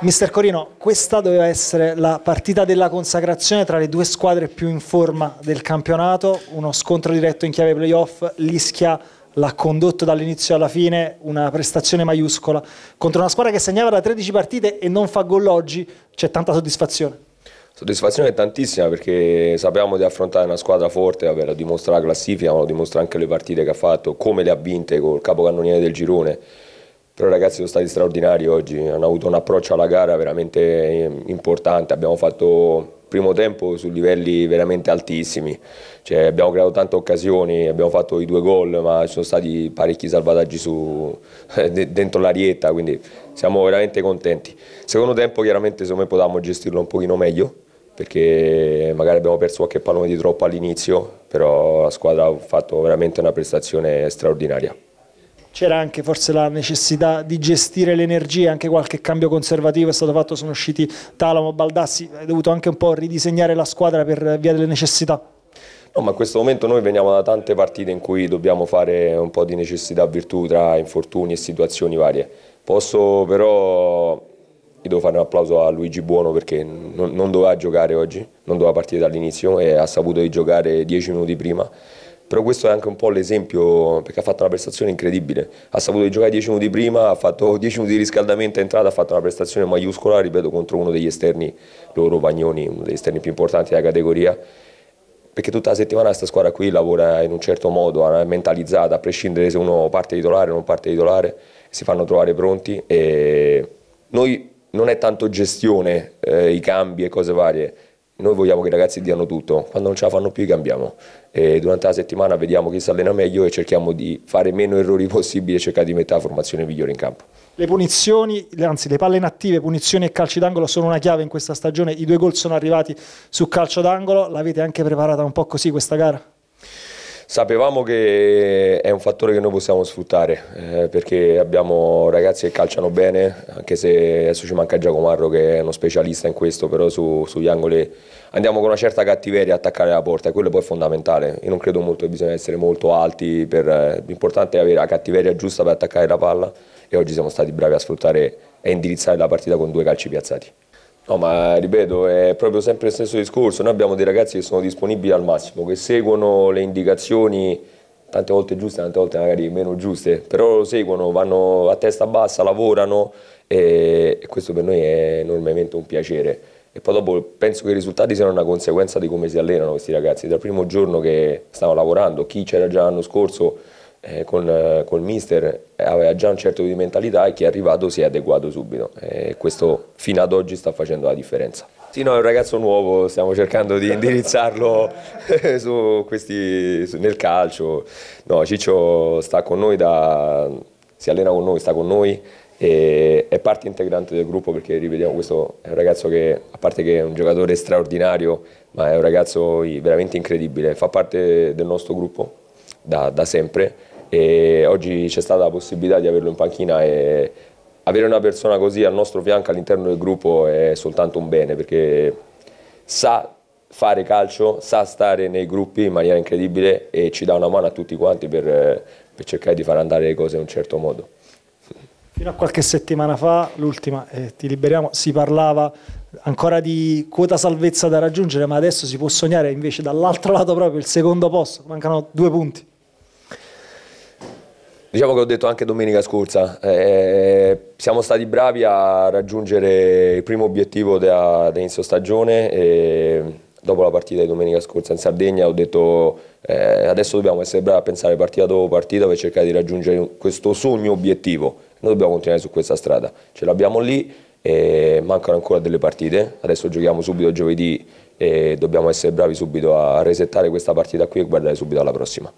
Mister Corino, questa doveva essere la partita della consacrazione tra le due squadre più in forma del campionato, uno scontro diretto in chiave playoff, l'Ischia l'ha condotto dall'inizio alla fine, una prestazione maiuscola, contro una squadra che segnava da 13 partite e non fa gol oggi, c'è tanta soddisfazione. Soddisfazione tantissima perché sappiamo di affrontare una squadra forte, lo dimostra la classifica, ma lo dimostra anche le partite che ha fatto, come le ha vinte col capocannoniere del girone però ragazzi sono stati straordinari oggi, hanno avuto un approccio alla gara veramente eh, importante, abbiamo fatto primo tempo su livelli veramente altissimi, cioè, abbiamo creato tante occasioni, abbiamo fatto i due gol ma ci sono stati parecchi salvataggi su, dentro l'arietta, quindi siamo veramente contenti. Secondo tempo chiaramente secondo me potevamo gestirlo un pochino meglio, perché magari abbiamo perso qualche pallone di troppo all'inizio, però la squadra ha fatto veramente una prestazione straordinaria c'era anche forse la necessità di gestire l'energia, anche qualche cambio conservativo è stato fatto, sono usciti Talamo, Baldassi, hai dovuto anche un po' ridisegnare la squadra per via delle necessità. No, ma in questo momento noi veniamo da tante partite in cui dobbiamo fare un po' di necessità virtù tra infortuni e situazioni varie. Posso però, io devo fare un applauso a Luigi Buono perché non, non doveva giocare oggi, non doveva partire dall'inizio e ha saputo di giocare dieci minuti prima però questo è anche un po' l'esempio perché ha fatto una prestazione incredibile, ha saputo giocare 10 minuti prima, ha fatto 10 minuti di riscaldamento, è entrata, ha fatto una prestazione maiuscola, ripeto, contro uno degli esterni loro, Vagnoni, uno degli esterni più importanti della categoria, perché tutta la settimana questa squadra qui lavora in un certo modo, è eh, mentalizzata, a prescindere se uno parte titolare o non parte titolare, si fanno trovare pronti e noi non è tanto gestione, eh, i cambi e cose varie, noi vogliamo che i ragazzi diano tutto, quando non ce la fanno più cambiamo e durante la settimana vediamo chi si allena meglio e cerchiamo di fare meno errori possibili e cercare di mettere la formazione migliore in campo. Le punizioni, anzi le palle inattive, punizioni e calci d'angolo sono una chiave in questa stagione, i due gol sono arrivati su calcio d'angolo, l'avete anche preparata un po' così questa gara? Sapevamo che è un fattore che noi possiamo sfruttare eh, perché abbiamo ragazzi che calciano bene, anche se adesso ci manca Giacomarro che è uno specialista in questo, però su, sugli angoli andiamo con una certa cattiveria a attaccare la porta, e quello poi è fondamentale. Io non credo molto che bisogna essere molto alti, per, eh, l'importante è avere la cattiveria giusta per attaccare la palla e oggi siamo stati bravi a sfruttare e indirizzare la partita con due calci piazzati. No, ma ripeto, è proprio sempre il stesso discorso. Noi abbiamo dei ragazzi che sono disponibili al massimo, che seguono le indicazioni, tante volte giuste, tante volte magari meno giuste, però lo seguono, vanno a testa bassa, lavorano e questo per noi è enormemente un piacere. E poi dopo penso che i risultati siano una conseguenza di come si allenano questi ragazzi. Dal primo giorno che stanno lavorando, chi c'era già l'anno scorso eh, con, il eh, mister eh, aveva già un certo tipo di mentalità e chi è arrivato si è adeguato subito e questo fino ad oggi sta facendo la differenza. Sì, no, è un ragazzo nuovo, stiamo cercando di indirizzarlo questi, su, nel calcio. No, Ciccio sta con noi, da, si allena con noi, sta con noi, è parte integrante del gruppo perché ripetiamo questo è un ragazzo che a parte che è un giocatore straordinario ma è un ragazzo veramente incredibile fa parte del nostro gruppo da, da sempre e oggi c'è stata la possibilità di averlo in panchina e avere una persona così al nostro fianco all'interno del gruppo è soltanto un bene perché sa fare calcio, sa stare nei gruppi in maniera incredibile e ci dà una mano a tutti quanti per, per cercare di far andare le cose in un certo modo. Fino a qualche settimana fa, l'ultima, eh, ti liberiamo, si parlava ancora di quota salvezza da raggiungere, ma adesso si può sognare invece dall'altro lato proprio il secondo posto, mancano due punti. Diciamo che ho detto anche domenica scorsa, eh, siamo stati bravi a raggiungere il primo obiettivo da, stagione e dopo la partita di domenica scorsa in Sardegna ho detto eh, adesso dobbiamo essere bravi a pensare partita dopo partita per cercare di raggiungere questo sogno obiettivo, noi dobbiamo continuare su questa strada, ce l'abbiamo lì, eh, mancano ancora delle partite, adesso giochiamo subito giovedì e dobbiamo essere bravi subito a resettare questa partita qui e guardare subito alla prossima.